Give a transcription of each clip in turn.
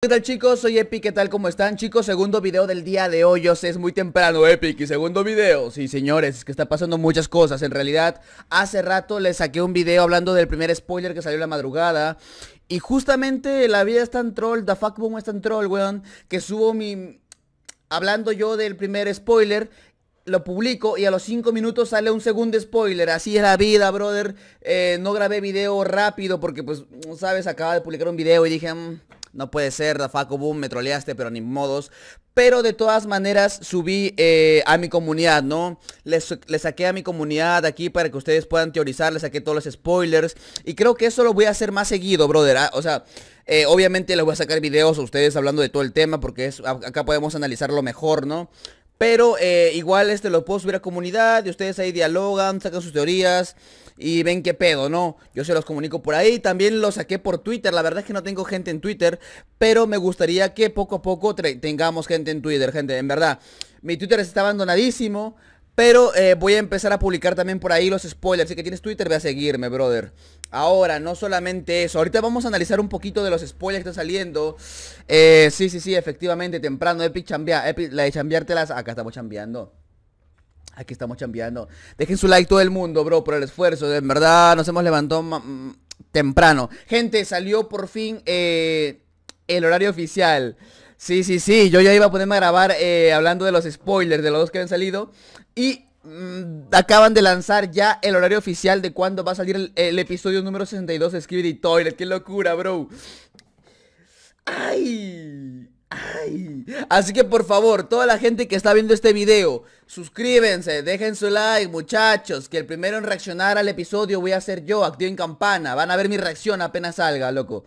¿Qué tal chicos? Soy Epic, ¿qué tal? ¿Cómo están chicos? Segundo video del día de hoy, yo sé, es muy temprano Epic y segundo video, sí señores, es que está pasando muchas cosas, en realidad hace rato les saqué un video hablando del primer spoiler que salió la madrugada y justamente la vida es tan troll, the fuck boom es tan troll, weón, que subo mi... hablando yo del primer spoiler lo publico y a los 5 minutos sale un segundo spoiler. Así es la vida, brother. Eh, no grabé video rápido porque, pues, sabes, acaba de publicar un video y dije, mm, no puede ser, Rafaco Boom, me troleaste, pero ni modos. Pero de todas maneras subí eh, a mi comunidad, ¿no? Les, saqué a mi comunidad aquí para que ustedes puedan teorizar, les saqué todos los spoilers. Y creo que eso lo voy a hacer más seguido, brother. ¿ah? O sea, eh, obviamente les voy a sacar videos a ustedes hablando de todo el tema porque es, acá podemos analizarlo mejor, ¿no? Pero eh, igual este lo puedo subir a comunidad y ustedes ahí dialogan, sacan sus teorías y ven qué pedo, ¿no? Yo se los comunico por ahí, también lo saqué por Twitter, la verdad es que no tengo gente en Twitter, pero me gustaría que poco a poco tengamos gente en Twitter, gente, en verdad. Mi Twitter está abandonadísimo, pero eh, voy a empezar a publicar también por ahí los spoilers. Así que tienes Twitter, ve a seguirme, brother. Ahora, no solamente eso. Ahorita vamos a analizar un poquito de los spoilers que están saliendo. Eh, sí, sí, sí, efectivamente, temprano. Epic chambea. la de chambeártelas. Acá estamos chambeando. Aquí estamos chambeando. Dejen su like todo el mundo, bro, por el esfuerzo. De verdad, nos hemos levantado mm, temprano. Gente, salió por fin eh, el horario oficial. Sí, sí, sí, yo ya iba a ponerme a grabar eh, hablando de los spoilers, de los dos que han salido. Y mm, acaban de lanzar ya el horario oficial de cuándo va a salir el, episodio número 62 de y Toilet. ¡Qué locura, bro! ¡Ay! Ay. Así que por favor, toda la gente que está viendo este video, suscríbense, dejen su like, muchachos, que el primero en reaccionar al episodio voy a ser yo, activo en campana, van a ver mi reacción apenas salga, loco.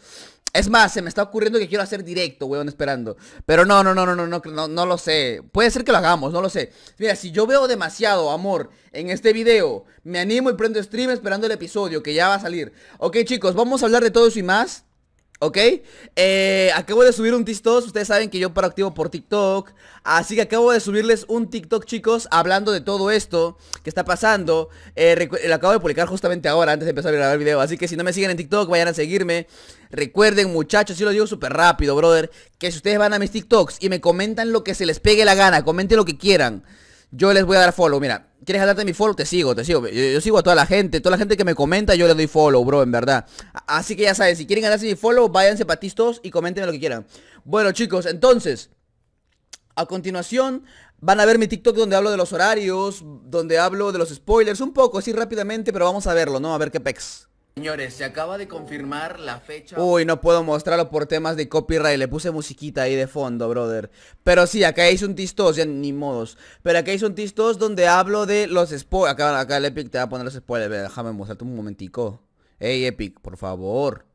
Es más, se me está ocurriendo que quiero hacer directo, weón, esperando. Pero no, no, no, no, no, no, no, lo sé. Puede ser que lo hagamos, no lo sé. Mira, si yo veo demasiado amor en este video, me animo y prendo stream esperando el episodio que ya va a salir. Ok, chicos, vamos a hablar de todo eso y más. ¿Ok? Eh, acabo de subir un TikTok, ustedes saben que yo paro activo por TikTok Así que acabo de subirles un TikTok, chicos, hablando de todo esto que está pasando eh, Lo acabo de publicar justamente ahora, antes de empezar a grabar el video Así que si no me siguen en TikTok, vayan a seguirme Recuerden, muchachos, yo lo digo súper rápido, brother Que si ustedes van a mis TikToks y me comentan lo que se les pegue la gana, comenten lo que quieran Yo les voy a dar follow, mira ¿Quieres ganarte mi follow? Te sigo, te sigo. Yo, sigo a toda la gente. Toda la gente que me comenta, yo le doy follow, bro, en verdad. Así que ya sabes, si quieren ganarse mi follow, váyanse patistos y comenten lo que quieran. Bueno, chicos, entonces. A continuación, Van a ver mi TikTok donde hablo de los horarios, donde hablo de los spoilers, un poco así rápidamente, pero vamos a verlo, ¿no? A ver qué pex. Señores, se acaba de confirmar la fecha Uy, no puedo mostrarlo por temas de copyright Le puse musiquita ahí de fondo, brother Pero sí, acá hice un tistos, ya ni modos Pero acá hay un tistos donde hablo de los spoilers acá, acá el Epic te va a poner los spoilers Déjame mostrarte un momentico Ey, Epic, por favor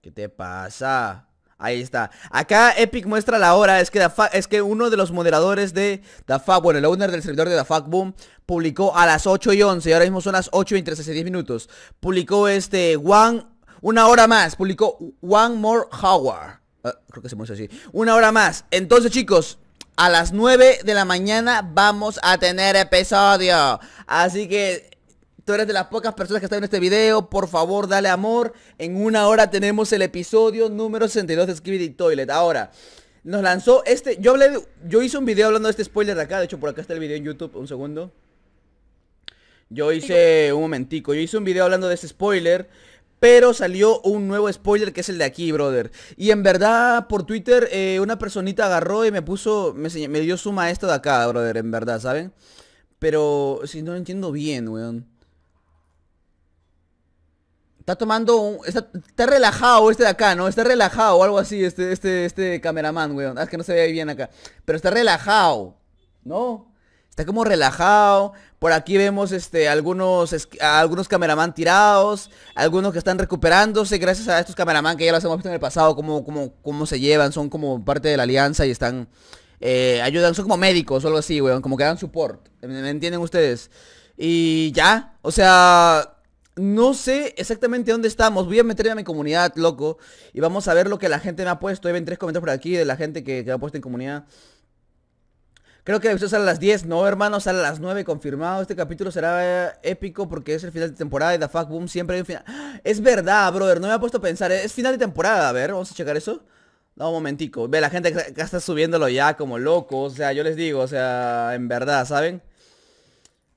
¿Qué te pasa? Ahí está. Acá Epic muestra la hora. Es que, es que uno de los moderadores de dafa, bueno, el owner del servidor de DaFac Boom, publicó a las 8 y 11. ahora mismo son las 8 y 10 minutos. Publicó este One. Una hora más. Publicó One More Hour. Ah, creo que se muestra así. Una hora más. Entonces, chicos, a las 9 de la mañana vamos a tener episodio. Así que tú eres de las pocas personas que están en este video, por favor dale amor. En una hora tenemos el episodio número 62 de Skibidi Toilet. Ahora, nos lanzó este, yo hablé, yo hice un video hablando de este spoiler de acá, de hecho por acá está el video en YouTube, un segundo. Yo hice, un momentico, yo hice un video hablando de este spoiler. Pero salió un nuevo spoiler que es el de aquí, brother. Y en verdad, por Twitter, eh, una personita agarró y me puso, me, me dio suma maestro de acá, brother, en verdad, ¿saben? Pero si no lo entiendo bien, weón. Está tomando un, está, relajado este de acá, ¿no? Está relajado o algo así, este, este, este cameraman, weón. Ah, es que no se ve bien acá. Pero está relajado, ¿no? Está como relajado. Por aquí vemos este, algunos, algunos cameraman tirados. Algunos que están recuperándose gracias a estos cameraman que ya los hemos visto en el pasado. Cómo, cómo, cómo se llevan, son como parte de la alianza y están... Eh, ayudan, son como médicos o algo así, weón. Como que dan support. me entienden ustedes? Y ya, o sea no sé exactamente dónde estamos. Voy a meterme a mi comunidad, loco. Y vamos a ver lo que la gente me ha puesto. hay ven tres comentarios por aquí de la gente que, que ha puesto en comunidad. Creo que el sale a las 10, no hermano, sale a las 9, confirmado. Este capítulo será eh, épico porque es el final de temporada y The Fuck Boom siempre hay un final. Es verdad, brother, no me ha puesto a pensar. Es final de temporada, a ver, vamos a checar eso. Dame un momentico. Ve, la gente que está subiéndolo ya como loco. O sea, yo les digo, o sea, en verdad, ¿saben?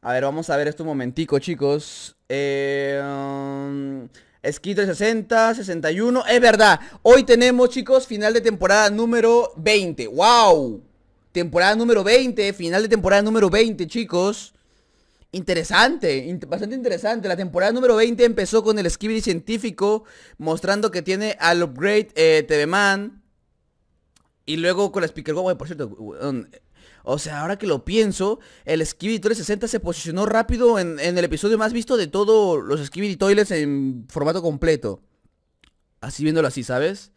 A ver, vamos a ver esto un momentico, chicos. Eh... Um... 60, 61. Es verdad. Hoy tenemos, chicos, final de temporada número 20. ¡Wow! Temporada número 20. Final de temporada número 20, chicos. Interesante, bastante interesante. La temporada número 20 empezó con el Skibidi científico, mostrando que tiene al upgrade eh, TV Man. Y luego con la Speaker Go. por cierto, o sea, ahora que lo pienso, el Skibidi 60 se posicionó rápido en, el episodio más visto de todos los Skibidi Toilets en formato completo. Así viéndolo así, ¿sabes?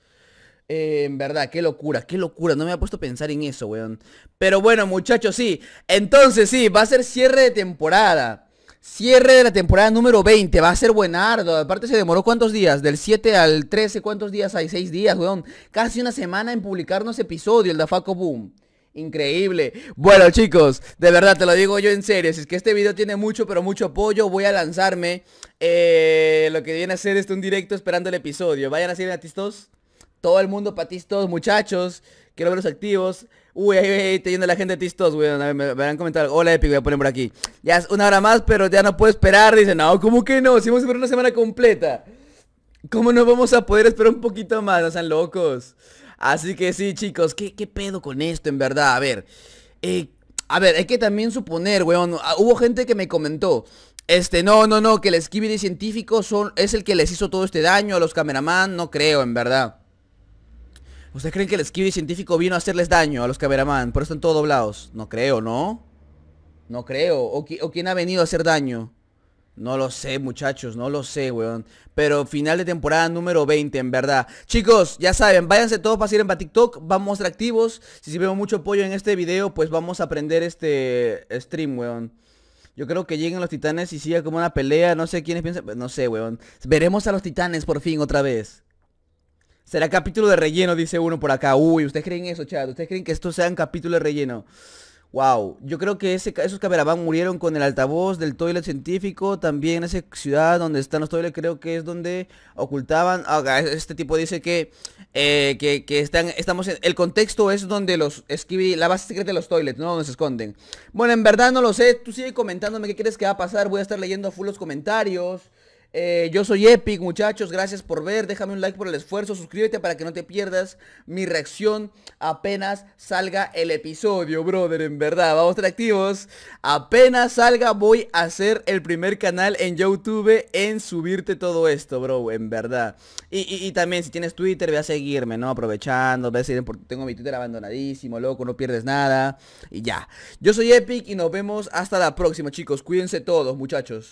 en verdad, qué locura, qué locura. No me ha puesto a pensar en eso, weón. Pero bueno, muchachos, sí. Entonces, sí, va a ser cierre de temporada. Cierre de la temporada número 20, va a ser buenardo. Aparte se demoró cuántos días, del 7 al 13, cuántos días hay, 6 días, weón. Casi una semana en publicarnos episodio, el Faco Boom. Increíble. Bueno chicos, de verdad te lo digo yo en serio. Si es que este video tiene mucho, pero mucho apoyo, voy a lanzarme eh, lo que viene a ser este un directo esperando el episodio. Vayan a seguir a Tistos. Todo el mundo patistos, muchachos. Quiero los activos. Uy, ahí, ahí te la gente de Tistos, Me, me, comentar. Hola, Epic, voy a poner por aquí. Ya es una hora más, pero ya no puedo esperar. Dicen, no, ¿cómo que no? Si vamos a esperar una semana completa. ¿Cómo no vamos a poder esperar un poquito más? No sean locos. Así que sí, chicos, ¿qué, pedo con esto, en verdad? A ver, eh, a ver, hay que también suponer, weón. Ah, hubo gente que me comentó. Este, no, no, no, que el Skibidi científico son, es el que les hizo todo este daño a los cameraman, no creo, en verdad. ¿Ustedes creen que el Skibidi científico vino a hacerles daño a los cameraman? Por eso están todos doblados. No creo, ¿no? No creo. o quién ha venido a hacer daño? No lo sé, muchachos, no lo sé, weón. Pero final de temporada número 20, en verdad. Chicos, ya saben, váyanse todos para ir en TikTok. Vamos a ser activos. Si vemos mucho apoyo en este video, pues vamos a aprender este stream, weón. Yo creo que lleguen los titanes y siga como una pelea. No sé quiénes piensan. No sé, weón. Veremos a los titanes por fin otra vez. Será capítulo de relleno, dice uno por acá. Uy, ¿ustedes creen eso, chat? ¿Ustedes creen que sea sean capítulo de relleno? Wow, yo creo que ese, esos caberabán murieron con el altavoz del toilet científico, también en esa ciudad donde están los toilets creo que es donde ocultaban, ah, este tipo dice eh, que, que, están, estamos en, el contexto es donde los, escribí la base secreta de los toilets, ¿no? Donde se esconden. Bueno, en verdad no lo sé, tú sigue comentándome qué crees que va a pasar, voy a estar leyendo a full los comentarios. Eh, yo soy Epic, muchachos, gracias por ver. Déjame un like por el esfuerzo. Suscríbete para que no te pierdas mi reacción apenas salga el episodio, brother. En verdad, vamos a estar activos. Apenas salga, voy a hacer el primer canal en YouTube en subirte todo esto, bro. En verdad. Y, también, si tienes Twitter, ve a seguirme, ¿no? Aprovechando, ve a seguirme porque tengo mi Twitter abandonadísimo, loco, no pierdes nada. Y ya. Yo soy Epic y nos vemos hasta la próxima, chicos. Cuídense todos, muchachos.